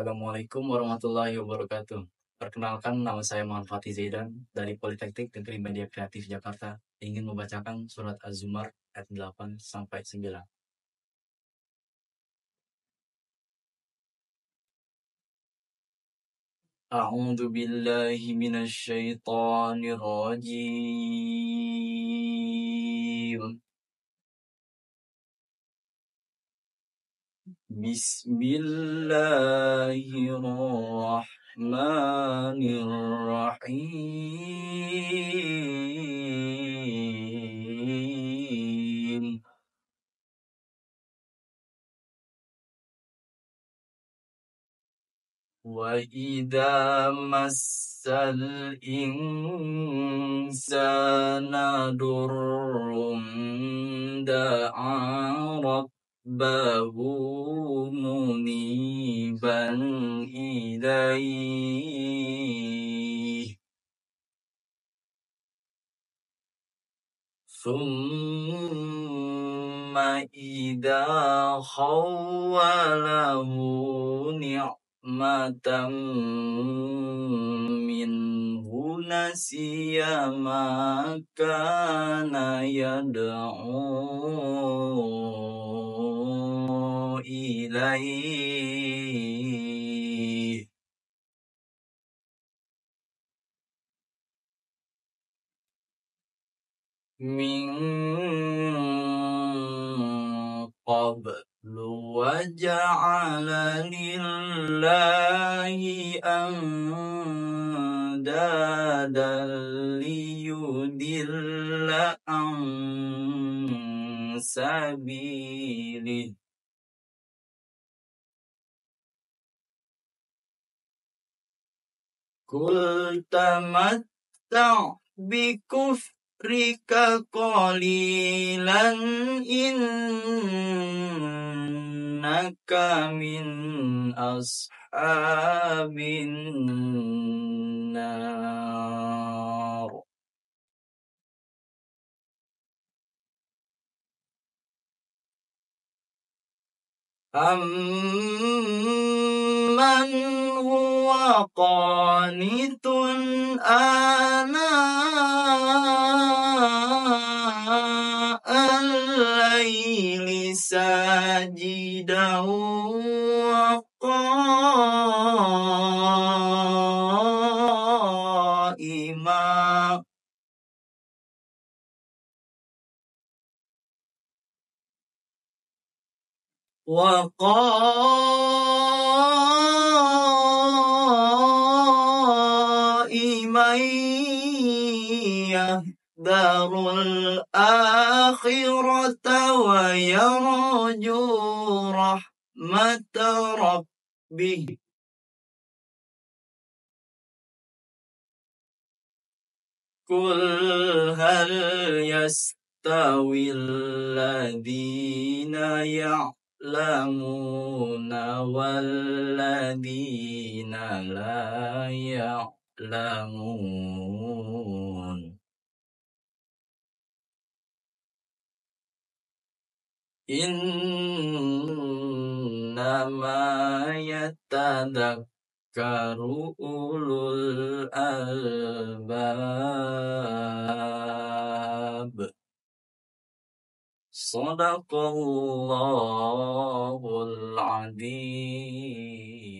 Assalamualaikum warahmatullahi wabarakatuh. Perkenalkan, nama saya Muhammad Fatih Zaidan dari Politeknik Negeri Media Kreatif Jakarta. Ingin membacakan surat Az-Zumar ayat 8 sampai 9. A'udzu billahi minasy بسم الله الرحمن الرحيم وإذا مس الإنسان ضر دعا ربه ربه منيبا إليه ثم إذا خوله نعمة منه نسي ما كان يدعو إليه من قبل وجعل لله أندادا ليدل عن سبيله Kul tamatta' bikufrika qalilan innaka min ashabin nar Amman قانت آناء الليل ساجدا وقائما وقائما يهدر دار الآخرة ويرجو رحمة ربه قل هل يستوي الذين يعلمون والذين لا يعلمون تظلمون إنما يتذكر أولو الألباب صدق الله العظيم